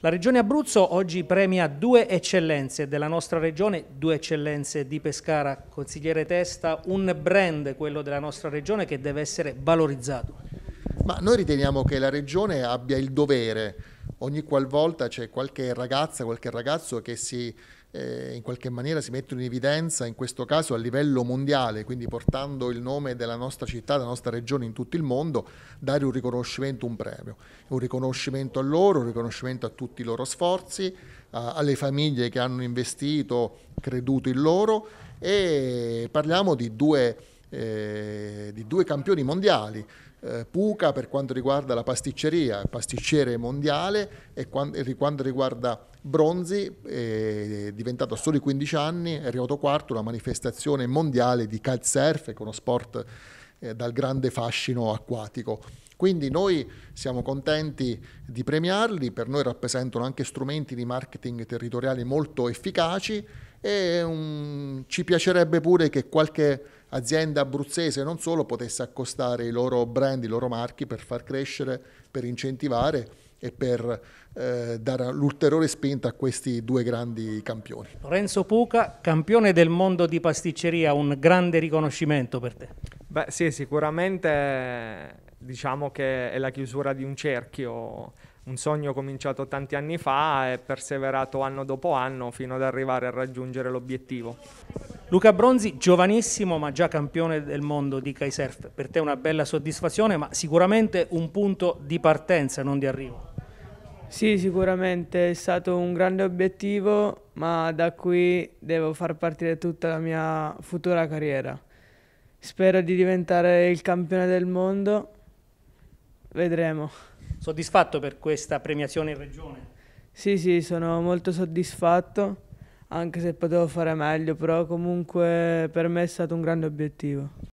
La Regione Abruzzo oggi premia due eccellenze della nostra regione, due eccellenze di Pescara. Consigliere Testa, un brand, quello della nostra regione, che deve essere valorizzato. Ma noi riteniamo che la Regione abbia il dovere ogni qualvolta c'è qualche ragazza, qualche ragazzo che si, eh, in qualche maniera si mette in evidenza, in questo caso a livello mondiale, quindi portando il nome della nostra città, della nostra regione in tutto il mondo, dare un riconoscimento, un premio. Un riconoscimento a loro, un riconoscimento a tutti i loro sforzi, alle famiglie che hanno investito, creduto in loro e parliamo di due eh, di due campioni mondiali, eh, Puca per quanto riguarda la pasticceria, pasticcere mondiale, e, quando, e per quanto riguarda Bronzi, eh, diventato a soli 15 anni, è arrivato quarto alla manifestazione mondiale di kitesurf, che è uno sport eh, dal grande fascino acquatico. Quindi noi siamo contenti di premiarli, per noi rappresentano anche strumenti di marketing territoriale molto efficaci e um, ci piacerebbe pure che qualche azienda abruzzese non solo potesse accostare i loro brand, i loro marchi per far crescere, per incentivare e per eh, dare l'ulteriore spinta a questi due grandi campioni. Lorenzo Puca, campione del mondo di pasticceria, un grande riconoscimento per te. Beh sì, sicuramente diciamo che è la chiusura di un cerchio un sogno cominciato tanti anni fa e perseverato anno dopo anno fino ad arrivare a raggiungere l'obiettivo. Luca Bronzi, giovanissimo ma già campione del mondo di kitesurf, per te una bella soddisfazione ma sicuramente un punto di partenza, non di arrivo. Sì, sicuramente è stato un grande obiettivo, ma da qui devo far partire tutta la mia futura carriera. Spero di diventare il campione del mondo, vedremo. Soddisfatto per questa premiazione in regione? Sì, sì, sono molto soddisfatto, anche se potevo fare meglio, però comunque per me è stato un grande obiettivo.